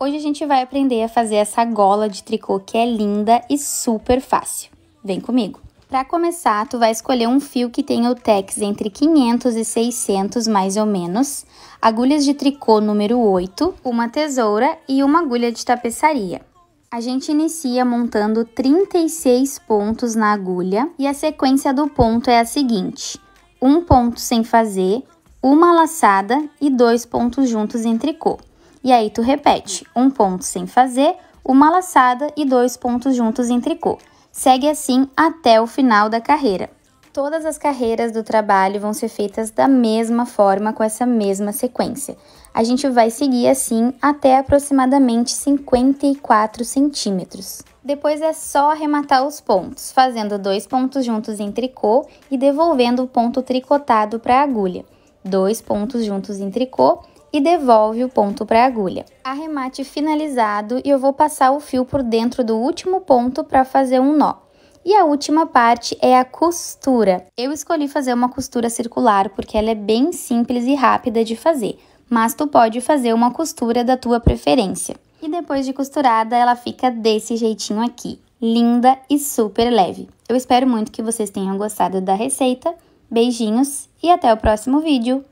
Hoje a gente vai aprender a fazer essa gola de tricô que é linda e super fácil. Vem comigo! Para começar, tu vai escolher um fio que tenha o tex entre 500 e 600, mais ou menos, agulhas de tricô número 8, uma tesoura e uma agulha de tapeçaria. A gente inicia montando 36 pontos na agulha e a sequência do ponto é a seguinte: um ponto sem fazer, uma laçada e dois pontos juntos em tricô. E aí tu repete um ponto sem fazer, uma laçada e dois pontos juntos em tricô. Segue assim até o final da carreira. Todas as carreiras do trabalho vão ser feitas da mesma forma, com essa mesma sequência. A gente vai seguir assim até aproximadamente 54 centímetros. Depois é só arrematar os pontos, fazendo dois pontos juntos em tricô e devolvendo o ponto tricotado para a agulha. Dois pontos juntos em tricô e devolve o ponto para a agulha. Arremate finalizado e eu vou passar o fio por dentro do último ponto para fazer um nó. E a última parte é a costura. Eu escolhi fazer uma costura circular porque ela é bem simples e rápida de fazer, mas tu pode fazer uma costura da tua preferência. E depois de costurada, ela fica desse jeitinho aqui, linda e super leve. Eu espero muito que vocês tenham gostado da receita. Beijinhos e até o próximo vídeo!